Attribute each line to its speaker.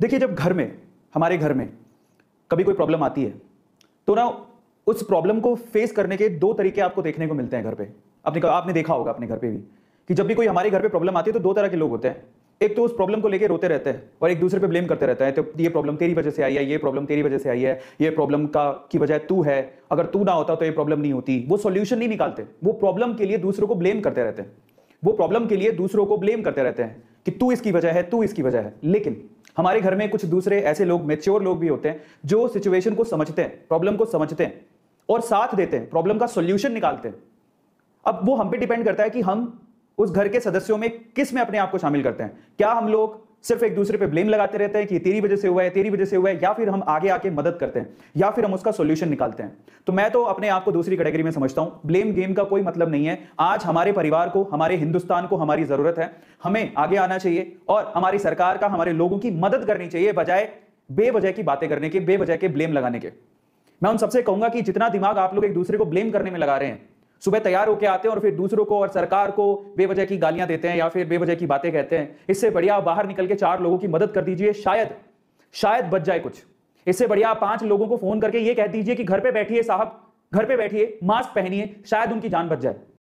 Speaker 1: देखिए जब घर में हमारे घर में कभी कोई प्रॉब्लम आती है तो ना उस प्रॉब्लम को फेस करने के दो तरीके आपको देखने को मिलते हैं घर पे आपने आपने देखा होगा अपने घर पे भी कि जब भी कोई हमारे घर पे प्रॉब्लम आती है तो दो तरह के लोग होते हैं एक तो उस प्रॉब्लम को लेकर रोते रहते हैं और एक दूसरे पे ब्लेम करते रहते हैं तो ये प्रॉब्लम तेरी वजह से आई है ये प्रॉब्लम तेरी वजह से आई है ये प्रॉब्लम का की वजह तू है अगर तू ना होता तो ये प्रॉब्लम नहीं होती वो सोल्यूशन नहीं निकालते वो प्रॉब्लम के लिए दूसरों को ब्लेम करते रहते हैं वो प्रॉब्लम के लिए दूसरों को ब्लेम करते रहते हैं कि तू इसकी वजह है तू इसकी वजह है लेकिन हमारे घर में कुछ दूसरे ऐसे लोग मेच्योर लोग भी होते हैं जो सिचुएशन को समझते हैं प्रॉब्लम को समझते हैं और साथ देते हैं प्रॉब्लम का सोल्यूशन निकालते हैं अब वो हम पे डिपेंड करता है कि हम उस घर के सदस्यों में किस में अपने आप को शामिल करते हैं क्या हम लोग सिर्फ एक दूसरे पे ब्लेम लगाते रहते हैं कि तेरी वजह से हुआ है तेरी वजह से हुआ है या फिर हम आगे आके मदद करते हैं या फिर हम उसका सोल्यूशन निकालते हैं तो मैं तो अपने आप को दूसरी कैटेगरी में समझता हूं ब्लेम गेम का कोई मतलब नहीं है आज हमारे परिवार को हमारे हिंदुस्तान को हमारी जरूरत है हमें आगे आना चाहिए और हमारी सरकार का हमारे लोगों की मदद करनी चाहिए बजाय बेवजह की बातें करने के बेवजह के ब्लेम लगाने के मैं उन सबसे कहूंगा कि जितना दिमाग आप लोग एक दूसरे को ब्लेम करने में लगा रहे हैं सुबह तैयार होकर आते हैं और फिर दूसरों को और सरकार को बेवजह की गालियां देते हैं या फिर बेवजह की बातें कहते हैं इससे बढ़िया आप बाहर निकल के चार लोगों की मदद कर दीजिए शायद शायद बच जाए कुछ इससे बढ़िया आप पांच लोगों को फोन करके ये कह दीजिए कि घर पे बैठिए साहब घर पे बैठिए मास्क पहनिए शायद उनकी जान बच जाए